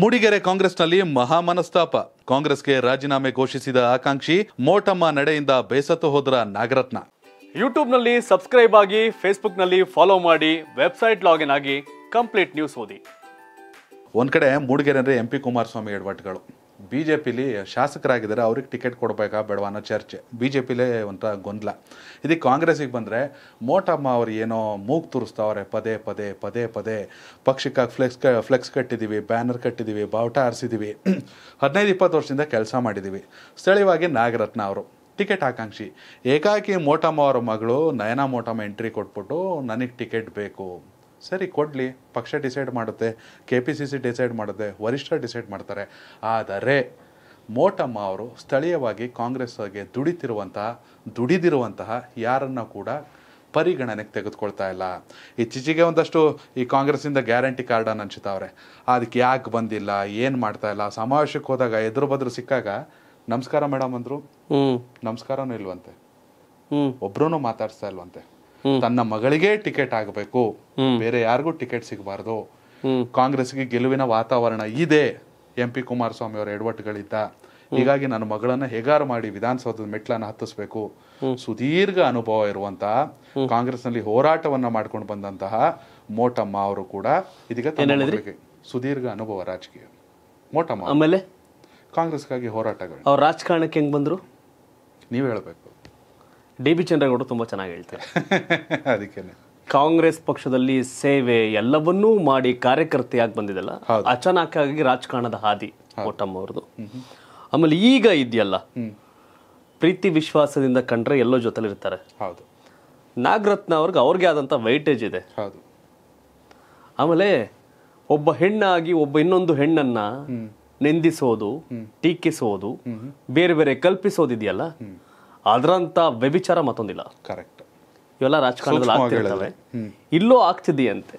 ಮೂಡಿಗೆರೆ ಕಾಂಗ್ರೆಸ್ನಲ್ಲಿ ಮಹಾಮನಸ್ತಾಪ ಕಾಂಗ್ರೆಸ್ಗೆ ರಾಜೀನಾಮೆ ಘೋಷಿಸಿದ ಆಕಾಂಕ್ಷಿ ಮೋಟಮ್ಮ ನಡೆಯಿಂದ ಬೇಸತ್ತು ಹೋದ್ರ ನಾಗರತ್ನ ಯೂಟ್ಯೂಬ್ನಲ್ಲಿ ಸಬ್ಸ್ಕ್ರೈಬ್ ಆಗಿ ಫೇಸ್ಬುಕ್ನಲ್ಲಿ ಫಾಲೋ ಮಾಡಿ ವೆಬ್ಸೈಟ್ ಲಾಗಿನ್ ಆಗಿ ಕಂಪ್ಲೀಟ್ ನ್ಯೂಸ್ ಓದಿ ಒಂದ್ ಕಡೆ ಮೂಡಿಗೆರೆ ಅಂದ್ರೆ ಎಂ ಪಿ ಕುಮಾರಸ್ವಾಮಿ ಎಡವಟ್ಟುಗಳು ಬಿ ಜೆ ಪಿಲಿ ಶಾಸಕರಾಗಿದ್ದಾರೆ ಅವ್ರಿಗೆ ಟಿಕೆಟ್ ಕೊಡಬೇಕಾ ಬೇಡವಾ ಅನ್ನೋ ಚರ್ಚೆ ಬಿ ಜೆ ಪಿಲೇ ಒಂಥರ ಗೊಂದಲ ಇದಕ್ಕೆ ಕಾಂಗ್ರೆಸ್ಗೆ ಬಂದರೆ ಮೋಟಮ್ಮ ಅವ್ರು ಏನೋ ಮೂಗು ತುರಿಸ್ತಾವ್ರೆ ಪದೇ ಪದೇ ಪದೇ ಪದೇ ಪಕ್ಷಕ್ಕೆ ಫ್ಲೆಕ್ಸ್ ಕ ಫ್ಲೆಕ್ಸ್ ಕಟ್ಟಿದ್ದೀವಿ ಬ್ಯಾನರ್ ಕಟ್ಟಿದ್ದೀವಿ ಬಾವುಟ ಆರಿಸಿದ್ದೀವಿ ಹದಿನೈದು ಇಪ್ಪತ್ತು ವರ್ಷದಿಂದ ಕೆಲಸ ಮಾಡಿದ್ದೀವಿ ಸ್ಥಳೀಯವಾಗಿ ನಾಗರತ್ನ ಅವರು ಟಿಕೆಟ್ ಆಕಾಂಕ್ಷಿ ಏಕಾಕಿ ಮೋಟಮ್ಮ ಅವರ ಮಗಳು ನಯನ ಮೋಟಮ್ಮ ಎಂಟ್ರಿ ಕೊಟ್ಬಿಟ್ಟು ನನಗೆ ಟಿಕೆಟ್ ಬೇಕು ಸರಿ ಕೊಡಲಿ ಪಕ್ಷ ಡಿಸೈಡ್ ಮಾಡುತ್ತೆ K P C C decide ಮಾಡುತ್ತೆ ವರಿಷ್ಠರು ಡಿಸೈಡ್ ಮಾಡ್ತಾರೆ ಆದರೆ ಮೋಟಮ್ಮ ಅವರು ಸ್ಥಳೀಯವಾಗಿ ಕಾಂಗ್ರೆಸ್ಗೆ ದುಡಿತಿರುವಂತಹ ದುಡಿದಿರುವಂತಹ ಯಾರನ್ನು ಕೂಡ ಪರಿಗಣನೆಗೆ ತೆಗೆದುಕೊಳ್ತಾ ಇಲ್ಲ ಇತ್ತೀಚೆಗೆ ಒಂದಷ್ಟು ಈ ಕಾಂಗ್ರೆಸ್ಸಿಂದ ಗ್ಯಾರಂಟಿ ಕಾರ್ಡನ್ನು ಅನ್ಸುತ್ತವ್ರೆ ಅದಕ್ಕೆ ಯಾಕೆ ಬಂದಿಲ್ಲ ಏನು ಮಾಡ್ತಾ ಇಲ್ಲ ಸಮಾವೇಶಕ್ಕೆ ಹೋದಾಗ ಎದುರು ಬದ್ರು ಸಿಕ್ಕಾಗ ನಮಸ್ಕಾರ ಮೇಡಮ್ ಅಂದರು ನಮಸ್ಕಾರನೂ ಇಲ್ವಂತೆ ಒಬ್ಬರೂ ಮಾತಾಡಿಸ್ತಾ ಇಲ್ವಂತೆ ತನ್ನ ಮಗಳಿಗೆ ಟಿಕೆಟ್ ಆಗಬೇಕು ಬೇರೆ ಯಾರಿಗೂ ಟಿಕೆಟ್ ಸಿಗಬಾರದು ಕಾಂಗ್ರೆಸ್ಗೆ ಗೆಲುವಿನ ವಾತಾವರಣ ಇದೆ ಎಂ ಪಿ ಕುಮಾರಸ್ವಾಮಿ ಅವರ ಎಡವಟ್ಟುಗಳಿದ್ದ ಹೀಗಾಗಿ ನನ್ನ ಮಗಳನ್ನ ಹೇಗಾರು ಮಾಡಿ ವಿಧಾನಸೌಧದ ಮೆಟ್ಲನ್ನ ಹತ್ತಿಸ್ಬೇಕು ಸುದೀರ್ಘ ಅನುಭವ ಇರುವಂತಹ ಕಾಂಗ್ರೆಸ್ ನಲ್ಲಿ ಹೋರಾಟವನ್ನ ಮಾಡ್ಕೊಂಡು ಬಂದಂತಹ ಮೋಟಮ್ಮ ಅವರು ಕೂಡ ಇದೀಗ ಸುದೀರ್ಘ ಅನುಭವ ರಾಜಕೀಯ ಮೋಟಮ್ಮ ಆಮೇಲೆ ಕಾಂಗ್ರೆಸ್ಗಾಗಿ ಹೋರಾಟಗಳು ಅವ್ರ ರಾಜಕಾರಣಕ್ಕೆ ಹೆಂಗ್ ಬಂದ್ರು ನೀವ್ ಹೇಳ್ಬೇಕು ಡಿ ಬಿ ಚಂದ್ರೇಗೌಡರು ತುಂಬ ಚೆನ್ನಾಗಿ ಹೇಳ್ತಾರೆ ಅದಕ್ಕೆ ಕಾಂಗ್ರೆಸ್ ಪಕ್ಷದಲ್ಲಿ ಸೇವೆ ಎಲ್ಲವನ್ನೂ ಮಾಡಿ ಕಾರ್ಯಕರ್ತೆಯಾಗಿ ಬಂದಿದೆಲ್ಲ ಆಗಿ ರಾಜಕಾರಣದ ಹಾದಿ ಮೋಟಮ್ಮ ಅವ್ರದ್ದು ಆಮೇಲೆ ಈಗ ಇದೆಯಲ್ಲ ಪ್ರೀತಿ ವಿಶ್ವಾಸದಿಂದ ಕಂಡ್ರೆ ಎಲ್ಲೋ ಜೊತೆಲಿರ್ತಾರೆ ಹೌದು ನಾಗರತ್ನ ಅವ್ರಿಗೆ ಅವ್ರಿಗೆ ಆದಂತ ವೈಟೇಜ್ ಇದೆ ಆಮೇಲೆ ಒಬ್ಬ ಹೆಣ್ಣಾಗಿ ಒಬ್ಬ ಇನ್ನೊಂದು ಹೆಣ್ಣನ್ನ ನಿಂದಿಸೋದು ಟೀಕಿಸೋದು ಬೇರೆ ಬೇರೆ ಕಲ್ಪಿಸೋದಿದೆಯಲ್ಲ ಅದರಂತ ವ್ಯಭಿಚಾರ ಮತ್ತೊಂದಿಲ್ಲ ಕರೆಕ್ಟ್ ಇವೆಲ್ಲ ರಾಜಕಾರಣದಲ್ಲಿ ಆಗ್ತಿರ್ತವೆ ಇಲ್ಲೂ ಆಗ್ತಿದೆಯಂತೆ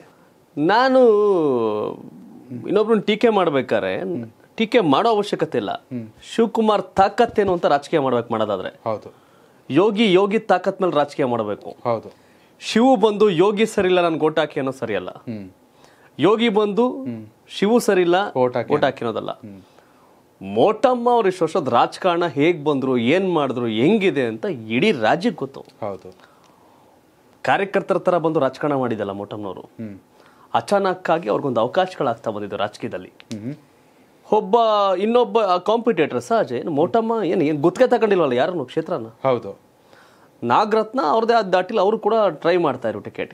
ನಾನು ಇನ್ನೊಬ್ರನ್ನ ಟೀಕೆ ಮಾಡ್ಬೇಕಾದ್ರೆ ಟೀಕೆ ಮಾಡೋ ಅವಶ್ಯಕತೆ ಇಲ್ಲ ಶಿವಕುಮಾರ್ ಏನು ಅಂತ ರಾಜಕೀಯ ಮಾಡ್ಬೇಕು ಮಾಡೋದಾದ್ರೆ ಯೋಗಿ ಯೋಗಿ ತಾಕತ್ ಮೇಲೆ ರಾಜಕೀಯ ಮಾಡಬೇಕು ಶಿವು ಬಂದು ಯೋಗಿ ಸರಿಲ್ಲ ನಾನು ಓಟ್ ಹಾಕಿ ಅನ್ನೋ ಸರಿಯಲ್ಲ ಯೋಗಿ ಬಂದು ಶಿವು ಹಾಕಿ ಓಟ್ ಹಾಕಿರೋದಲ್ಲ ಮೋಟಮ್ಮ ಅವ್ರ ಇಷ್ಟು ವರ್ಷದ ರಾಜಕಾರಣ ಹೇಗೆ ಬಂದರು ಏನು ಮಾಡಿದ್ರು ಹೆಂಗಿದೆ ಅಂತ ಇಡೀ ರಾಜ್ಯಕ್ಕೆ ಗೊತ್ತು ಹೌದು ಕಾರ್ಯಕರ್ತರ ಥರ ಬಂದು ರಾಜಕಾರಣ ಮಾಡಿದಲ್ಲ ಮೋಟಮ್ಮನವರು ಅಚಾನಕ್ಕಾಗಿ ಅವ್ರಿಗೊಂದು ಅವಕಾಶಗಳಾಗ್ತಾ ಬಂದಿದ್ದು ರಾಜಕೀಯದಲ್ಲಿ ಒಬ್ಬ ಇನ್ನೊಬ್ಬ ಕಾಂಪಿಟೇಟರ್ ಸಹಜ ಏನು ಮೋಟಮ್ಮ ಏನು ಏನು ಗುತ್ತಿಗೆ ತಗೊಂಡಿಲ್ವಲ್ಲ ಯಾರನ್ನು ಕ್ಷೇತ್ರನ ಹೌದು ನಾಗರತ್ನ ಅವ್ರದೇ ಅದು ದಾಟಿಲಿ ಅವರು ಕೂಡ ಟ್ರೈ ಮಾಡ್ತಾ ಇದ್ರು ಟಿಕೆಟ್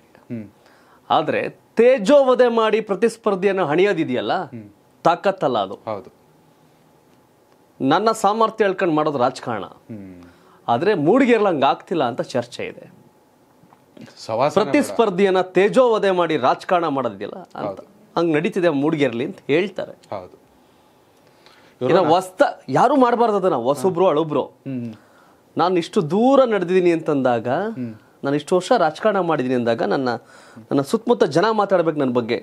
ಆದರೆ ತೇಜೋವಧೆ ಮಾಡಿ ಪ್ರತಿಸ್ಪರ್ಧಿಯನ್ನು ಹಣಿಯೋದಿದೆಯಲ್ಲ ತಾಕತ್ತಲ್ಲ ಅದು ಹೌದು ನನ್ನ ಸಾಮರ್ಥ್ಯ ಹೇಳ್ಕೊಂಡು ಮಾಡೋದು ರಾಜಕಾರಣ ಆದರೆ ಮೂಡಿಗೆರ್ಲಂಗೆ ಆಗ್ತಿಲ್ಲ ಅಂತ ಚರ್ಚೆ ಇದೆ ಪ್ರತಿಸ್ಪರ್ಧಿಯನ್ನ ತೇಜೋವಧೆ ಮಾಡಿ ರಾಜಕಾರಣ ಮಾಡೋದಿಲ್ಲ ಅಂತ ಹಂಗೆ ನಡೀತಿದೆ ಮೂಡಿಗೆರ್ಲಿ ಅಂತ ಹೇಳ್ತಾರೆ ವಸ್ತ ಯಾರು ಮಾಡಬಾರ್ದು ಅದನ್ನ ಹೊಸೊಬ್ರು ಅಳೊಬ್ರು ನಾನು ಇಷ್ಟು ದೂರ ನಡೆದಿದ್ದೀನಿ ಅಂತಂದಾಗ ನಾನು ಇಷ್ಟು ವರ್ಷ ರಾಜಕಾರಣ ಮಾಡಿದ್ದೀನಿ ಅಂದಾಗ ನನ್ನ ನನ್ನ ಸುತ್ತಮುತ್ತ ಜನ ಮಾತಾಡ್ಬೇಕು ನನ್ನ ಬಗ್ಗೆ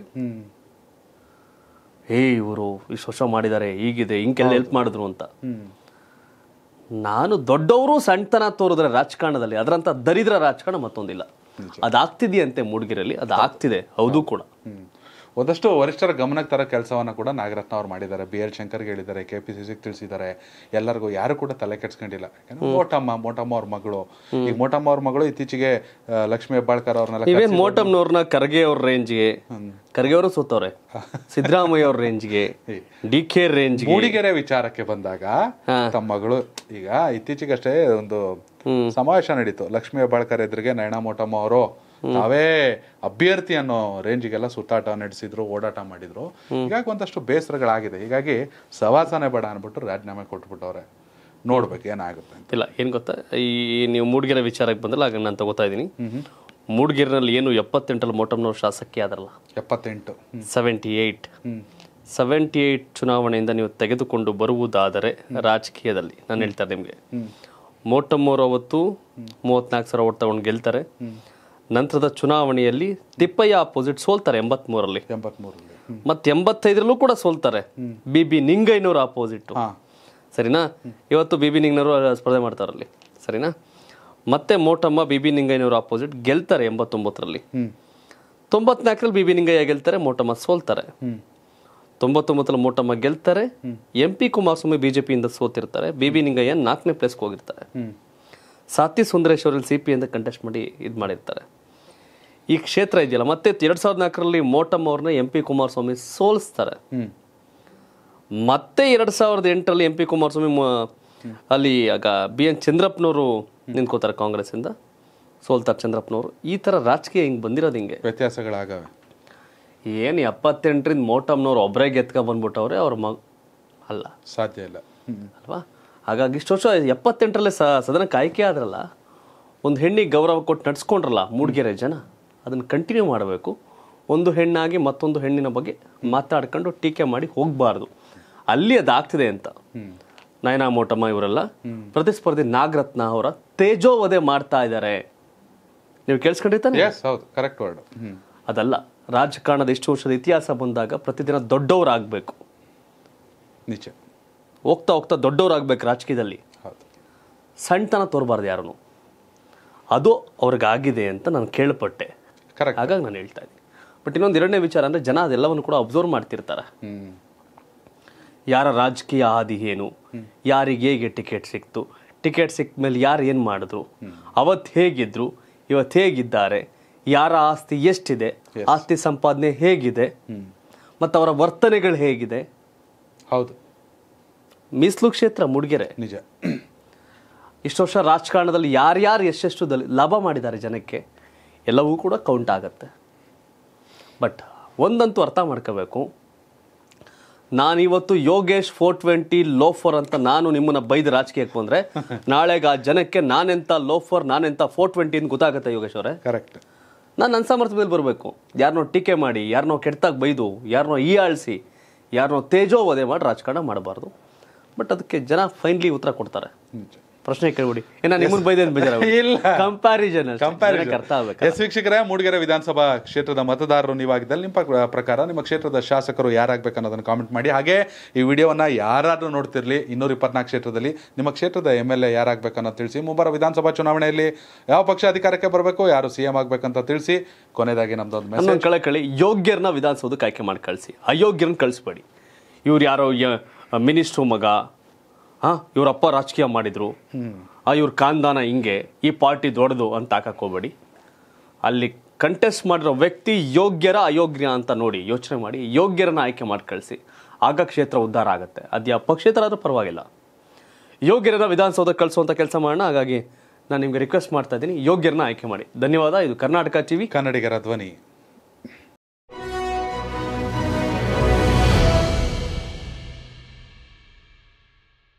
ಏ ಇವರು ಇಷ್ಟು ವರ್ಷ ಮಾಡಿದ್ದಾರೆ ಹೀಗಿದೆ ಹಿಂಗೆಲ್ಲ ಹೆಲ್ಪ್ ಮಾಡಿದ್ರು ಅಂತ ನಾನು ದೊಡ್ಡವರು ಸಣ್ಣತನ ತೋರಿದ್ರೆ ರಾಜಕಾರಣದಲ್ಲಿ ಅದರಂತ ದರಿದ್ರ ರಾಜಕಾರಣ ಮತ್ತೊಂದಿಲ್ಲ ಅದಾಗ್ತಿದೆಯಂತೆ ಅದ್ ಅದಾಗ್ತಿದೆ ಹೌದು ಕೂಡ ಒಂದಷ್ಟು ವರಿಷ್ಠರ ಗಮನಕ್ಕೆ ತರೋ ಕೆಲಸವನ್ನು ಕೂಡ ನಾಗರತ್ನ ಅವರು ಮಾಡಿದ್ದಾರೆ ಬಿ ಎಲ್ ಶಂಕರ್ಗೆ ಹೇಳಿದ್ದಾರೆ ಕೆ ಪಿ ಸಿ ಸಿಗೆ ತಿಳಿಸಿದ್ದಾರೆ ಎಲ್ಲರಿಗೂ ಯಾರು ಕೂಡ ತಲೆ ಕೆಡ್ಸ್ಕೊಂಡಿಲ್ಲ ಮೋಟಮ್ಮ ಮೋಟಮ್ಮ ಅವ್ರ ಮಗಳು ಈ ಮೋಟಮ್ಮ ಅವ್ರ ಮಗಳು ಇತ್ತೀಚೆಗೆ ಲಕ್ಷ್ಮಿ ಹೆಬ್ಬಾಳ್ಕರ್ ಅವ್ರನ್ನೆಲ್ಲ ಮೋಟಮ್ಮನವ್ರನ್ನ ಕರ್ಗೆ ಅವ್ರ ರೇಂಜ್ಗೆ ಕರ್ಗೆ ಅವರು ಸುತ್ತವ್ರೆ ಸಿದ್ದರಾಮಯ್ಯ ಅವ್ರ ರೇಂಜ್ಗೆ ಡಿ ಕೆ ರೇಂಜ್ ಮೂಡಿಗೆರೆ ವಿಚಾರಕ್ಕೆ ಬಂದಾಗ ತಮ್ಮ ಮಗಳು ಈಗ ಇತ್ತೀಚೆಗಷ್ಟೇ ಒಂದು ಸಮಾವೇಶ ನಡೀತು ಲಕ್ಷ್ಮಿ ಹೆಬ್ಬಾಳ್ಕರ್ ಎದುರಿಗೆ ನಯನಾ ಮೋಟಮ್ಮ ಅವರು ತಾವೇ ಅಭ್ಯರ್ಥಿ ಅನ್ನೋ ರೇಂಜ್ಗೆಲ್ಲ ಸುತ್ತಾಟ ನಡೆಸಿದ್ರು ಓಡಾಟ ಮಾಡಿದ್ರು ಹೀಗಾಗಿ ಒಂದಷ್ಟು ಬೇಸರಗಳಾಗಿದೆ ಹೀಗಾಗಿ ಸವಾಸನೆ ಬೇಡ ಅನ್ಬಿಟ್ಟು ರಾಜೀನಾಮೆ ಕೊಟ್ಬಿಟ್ಟವ್ರೆ ನೋಡ್ಬೇಕು ಏನಾಗುತ್ತೆ ಇಲ್ಲ ಏನು ಗೊತ್ತಾ ಈ ನೀವು ಮೂಡಿಗೆರೆ ವಿಚಾರಕ್ಕೆ ಬಂದಲ್ಲ ಹಾಗೆ ನಾನು ತಗೋತಾ ಇದ್ದೀನಿ ಮೂಡಿಗೆರೆನಲ್ಲಿ ಏನು ಎಪ್ಪತ್ತೆಂಟಲ್ಲಿ ಮೋಟಮ್ನವ್ರು ಶಾಸಕಿ ಆದ್ರಲ್ಲ ಎಪ್ಪತ್ತೆಂಟು ಸೆವೆಂಟಿ ಏಟ್ ಸೆವೆಂಟಿ ಏಟ್ ಚುನಾವಣೆಯಿಂದ ನೀವು ತೆಗೆದುಕೊಂಡು ಬರುವುದಾದರೆ ರಾಜಕೀಯದಲ್ಲಿ ನಾನು ಹೇಳ್ತಾರೆ ನಿಮಗೆ ಮೋಟಮ್ ಅವತ್ತು ಮೂವತ್ನಾಲ್ಕು ಸಾವಿರ ಓಟ್ ತಗೊಂಡು ಗೆಲ್ತಾರೆ ನಂತರದ ಚುನಾವಣೆಯಲ್ಲಿ ತಿಪ್ಪಯ್ಯ ಅಪೋಸಿಟ್ ಸೋಲ್ತಾರೆ ಎಂಬತ್ಮೂರಲ್ಲಿ ಮತ್ತೆ ಎಂಬತ್ತೈದರಲ್ಲೂ ಕೂಡ ಸೋಲ್ತಾರೆ ಬಿ ಬಿ ನಿಂಗೈನೂರ ಅಪೋಸಿಟ್ ಸರಿನಾ ಇವತ್ತು ಬಿ ಬಿ ಸ್ಪರ್ಧೆ ಮಾಡ್ತಾರಲ್ಲಿ ಸರಿನಾ ಮತ್ತೆ ಮೋಟಮ್ಮ ಬಿ ಬಿ ಅಪೋಸಿಟ್ ಗೆಲ್ತಾರೆ ಎಂಬತ್ತೊಂಬತ್ತರಲ್ಲಿ ತೊಂಬತ್ನಾಲ್ಕರಲ್ಲಿ ಬಿ ಬಿ ನಿಂಗಯ್ಯ ಗೆಲ್ತಾರೆ ಮೋಟಮ್ಮ ಸೋಲ್ತಾರೆ ತೊಂಬತ್ತೊಂಬತ್ತರಲ್ಲಿ ಮೋಟಮ್ಮ ಗೆಲ್ತಾರೆ ಎಂ ಪಿ ಕುಮಾರಸ್ವಾಮಿ ಬಿಜೆಪಿಯಿಂದ ಸೋತಿರ್ತಾರೆ ಬಿ ಬಿ ನಿಂಗಯ್ಯ ನಾಲ್ಕನೇ ಪ್ಲೇಸ್ಗೆ ಹೋಗಿರ್ತಾರೆ ಸಾತಿ ಸುಂದರೇಶ್ವರಲ್ಲಿ ಸಿ ಪಿಯಿಂದ ಕಂಟೆಸ್ಟ್ ಮಾಡಿ ಇದು ಮಾಡಿರ್ತಾರೆ ಈ ಕ್ಷೇತ್ರ ಇದೆಯಲ್ಲ ಮತ್ತೆ ಎರಡ್ ಸಾವಿರದ ನಾಲ್ಕರಲ್ಲಿ ಮೋಟಮ್ ಅವ್ರನ್ನ ಎಂ ಪಿ ಕುಮಾರಸ್ವಾಮಿ ಸೋಲಿಸ್ತಾರೆ ಮತ್ತೆ ಎರಡು ಸಾವಿರದ ಎಂಟರಲ್ಲಿ ಎಂ ಪಿ ಕುಮಾರಸ್ವಾಮಿ ಅಲ್ಲಿ ಆಗ ಬಿ ಎನ್ ಚಂದ್ರಪ್ಪನವರು ನಿಂತ್ಕೋತಾರೆ ಇಂದ ಸೋಲ್ತಾರೆ ಚಂದ್ರಪ್ಪನವರು ಈ ಥರ ರಾಜಕೀಯ ಹಿಂಗೆ ಬಂದಿರೋದು ಹಿಂಗೆ ವ್ಯತ್ಯಾಸಗಳಾಗವೆ ಏನು ಎಪ್ಪತ್ತೆಂಟರಿಂದ ಮೋಟಮ್ನವ್ರು ಒಬ್ಬರೇ ಗೆತ್ಕ ಬಂದ್ಬಿಟ್ಟವ್ರೆ ಅವ್ರ ಮಗ ಅಲ್ಲ ಸಾಧ್ಯ ಇಲ್ಲ ಅಲ್ವಾ ಹಾಗಾಗಿ ಇಷ್ಟು ವರ್ಷ ಎಪ್ಪತ್ತೆಂಟರಲ್ಲೇ ಸದನಕ್ಕೆ ಆಯ್ಕೆ ಆದ್ರಲ್ಲ ಒಂದು ಹೆಣ್ಣಿಗೆ ಗೌರವ ಕೊಟ್ಟು ನಡ್ಸ್ಕೊಂಡ್ರಲ್ಲ ಮೂಡಿಗೆರೆ ಜನ ಅದನ್ನು ಕಂಟಿನ್ಯೂ ಮಾಡಬೇಕು ಒಂದು ಹೆಣ್ಣಾಗಿ ಮತ್ತೊಂದು ಹೆಣ್ಣಿನ ಬಗ್ಗೆ ಮಾತಾಡ್ಕೊಂಡು ಟೀಕೆ ಮಾಡಿ ಹೋಗಬಾರ್ದು ಅಲ್ಲಿ ಅದಾಗ್ತಿದೆ ಅಂತ ನಯನಾ ಮೋಟಮ್ಮ ಇವರೆಲ್ಲ ಪ್ರತಿಸ್ಪರ್ಧಿ ನಾಗರತ್ನ ಅವರ ತೇಜೋವಧೆ ಮಾಡ್ತಾ ಇದ್ದಾರೆ ನೀವು ಕೇಳಿಸ್ಕೊಂಡಿರ್ತಾರೆ ಕರೆಕ್ಟ್ ವರ್ಡ್ ಅದಲ್ಲ ರಾಜಕಾರಣದ ಇಷ್ಟು ವರ್ಷದ ಇತಿಹಾಸ ಬಂದಾಗ ಪ್ರತಿದಿನ ದೊಡ್ಡವರಾಗಬೇಕು ನಿಜ ಹೋಗ್ತಾ ಹೋಗ್ತಾ ದೊಡ್ಡವರಾಗಬೇಕು ರಾಜಕೀಯದಲ್ಲಿ ಸಣ್ಣತನ ತೋರ್ಬಾರ್ದು ಯಾರೂ ಅದು ಅವ್ರಿಗಾಗಿದೆ ಅಂತ ನಾನು ಕೇಳ್ಪಟ್ಟೆ ಕರೆಕ್ಟ್ ಹಾಗಾಗಿ ನಾನು ಹೇಳ್ತಾ ಇದ್ದೀನಿ ಬಟ್ ಇನ್ನೊಂದು ಎರಡನೇ ವಿಚಾರ ಅಂದರೆ ಜನ ಅದೆಲ್ಲವನ್ನು ಕೂಡ ಅಬ್ಸರ್ವ್ ಮಾಡ್ತಿರ್ತಾರೆ ಯಾರ ರಾಜಕೀಯ ಹಾದಿ ಏನು ಯಾರಿಗೆ ಹೇಗೆ ಟಿಕೆಟ್ ಸಿಕ್ತು ಟಿಕೆಟ್ ಸಿಕ್ಕ ಮೇಲೆ ಯಾರು ಏನು ಮಾಡಿದ್ರು ಅವತ್ತು ಹೇಗಿದ್ರು ಇವತ್ತು ಹೇಗಿದ್ದಾರೆ ಯಾರ ಆಸ್ತಿ ಎಷ್ಟಿದೆ ಆಸ್ತಿ ಸಂಪಾದನೆ ಹೇಗಿದೆ ಮತ್ತು ಅವರ ವರ್ತನೆಗಳು ಹೇಗಿದೆ ಹೌದು ಮೀಸಲು ಕ್ಷೇತ್ರ ಮುಡುಗೆರೆ ನಿಜ ಇಷ್ಟು ವರ್ಷ ರಾಜಕಾರಣದಲ್ಲಿ ಯಾರ್ಯಾರು ಎಷ್ಟೆಷ್ಟು ಲಾಭ ಮಾಡಿದ್ದಾರೆ ಜನಕ್ಕೆ ಎಲ್ಲವೂ ಕೂಡ ಕೌಂಟ್ ಆಗುತ್ತೆ ಬಟ್ ಒಂದಂತೂ ಅರ್ಥ ಮಾಡ್ಕೋಬೇಕು ನಾನಿವತ್ತು ಯೋಗೇಶ್ ಫೋರ್ ಟ್ವೆಂಟಿ ಲೋಫರ್ ಅಂತ ನಾನು ನಿಮ್ಮನ್ನು ಬೈದು ರಾಜಕೀಯಕ್ಕೆ ಬಂದರೆ ನಾಳೆಗೆ ಆ ಜನಕ್ಕೆ ನಾನೆಂಥ ಲೋಫರ್ ನಾನೆಂಥ ಫೋರ್ ಟ್ವೆಂಟಿ ಅಂತ ಗೊತ್ತಾಗುತ್ತೆ ಯೋಗೇಶ್ ಅವರೇ ಕರೆಕ್ಟ್ ನಾನು ನನ್ನ ಸಾಮರ್ಥ್ಯದಲ್ಲಿ ಬರಬೇಕು ಯಾರನ್ನೋ ಟೀಕೆ ಮಾಡಿ ಯಾರನ್ನೋ ಕೆಟ್ಟದಾಗ ಬೈದು ಯಾರನ್ನೋ ಈ ಆಳಿಸಿ ಯಾರನ್ನೋ ತೇಜೋವಧೆ ಮಾಡಿ ರಾಜಕಾರಣ ಮಾಡಬಾರ್ದು ಬಟ್ ಅದಕ್ಕೆ ಜನ ಫೈನ್ಲಿ ಉತ್ತರ ಕೊಡ್ತಾರೆ ಪ್ರಶ್ನೆ ಕೇಳ್ಬಿಡಿ ಏನ ನಿಮ್ಗೆ ಬೈದೆ ಕಂಪ್ಯಾರಿಸನ್ ಎಸ್ ವೀಕ್ಷಕರೇ ಮೂಡಿಗೆರೆ ವಿಧಾನಸಭಾ ಕ್ಷೇತ್ರದ ಮತದಾರರು ನೀವಾಗಿದ್ದಲ್ಲಿ ನಿಮ್ಮ ಪ್ರಕಾರ ನಿಮ್ಮ ಕ್ಷೇತ್ರದ ಶಾಸಕರು ಯಾರಾಗಬೇಕು ಅನ್ನೋದನ್ನು ಕಾಮೆಂಟ್ ಮಾಡಿ ಹಾಗೆ ಈ ವಿಡಿಯೋವನ್ನ ಯಾರಾದ್ರೂ ನೋಡ್ತಿರ್ಲಿ ಇನ್ನೂರ ಇಪ್ಪತ್ನಾಲ್ಕು ಕ್ಷೇತ್ರದಲ್ಲಿ ನಿಮ್ಮ ಕ್ಷೇತ್ರದ ಎಮ್ ಎಲ್ ಎ ಯಾರಾಗಬೇಕು ಅನ್ನೋದು ತಿಳಿಸಿ ಮುಂಬರ ವಿಧಾನಸಭಾ ಚುನಾವಣೆಯಲ್ಲಿ ಯಾವ ಪಕ್ಷ ಅಧಿಕಾರಕ್ಕೆ ಬರಬೇಕು ಯಾರು ಸಿ ಎಂ ಅಂತ ತಿಳಿಸಿ ಕೊನೆಯದಾಗಿ ನಮ್ದೊಂದು ಮೆಸೇಜ್ ಕಳಕಳಿ ಯೋಗ್ಯರನ್ನ ವಿಧಾನಸೌಧಕ್ಕೆ ಆಯ್ಕೆ ಮಾಡಿ ಕಳಿಸಿ ಅಯೋಗ್ಯರನ್ನ ಕಳಿಸ್ಬೇಡಿ ಇವ್ರು ಯಾರೋ ಮಿನಿಸ್ಟ್ರು ಮಗ ಹಾಂ ಇವರಪ್ಪ ರಾಜಕೀಯ ಮಾಡಿದರು ಆ ಇವ್ರ ಕಾನ್ದಾನ ಹಿಂಗೆ ಈ ಪಾರ್ಟಿ ದೊಡ್ಡದು ಅಂತ ಹೋಗಬೇಡಿ ಅಲ್ಲಿ ಕಂಟೆಸ್ಟ್ ಮಾಡಿರೋ ವ್ಯಕ್ತಿ ಯೋಗ್ಯರ ಅಯೋಗ್ಯ ಅಂತ ನೋಡಿ ಯೋಚನೆ ಮಾಡಿ ಯೋಗ್ಯರನ್ನ ಆಯ್ಕೆ ಮಾಡಿ ಕಳಿಸಿ ಆಗ ಕ್ಷೇತ್ರ ಉದ್ಧಾರ ಆಗುತ್ತೆ ಅದು ಯಾವ ಪಕ್ಷೇತರ ಆದರೂ ಪರವಾಗಿಲ್ಲ ಯೋಗ್ಯರನ್ನ ವಿಧಾನಸೌಧಕ್ಕೆ ಕಳಿಸುವಂಥ ಕೆಲಸ ಮಾಡೋಣ ಹಾಗಾಗಿ ನಾನು ನಿಮಗೆ ರಿಕ್ವೆಸ್ಟ್ ಮಾಡ್ತಾ ಇದ್ದೀನಿ ಯೋಗ್ಯರನ್ನ ಆಯ್ಕೆ ಮಾಡಿ ಧನ್ಯವಾದ ಇದು ಕರ್ನಾಟಕ ಟಿವಿ ಕನ್ನಡಿಗರ ಧ್ವನಿ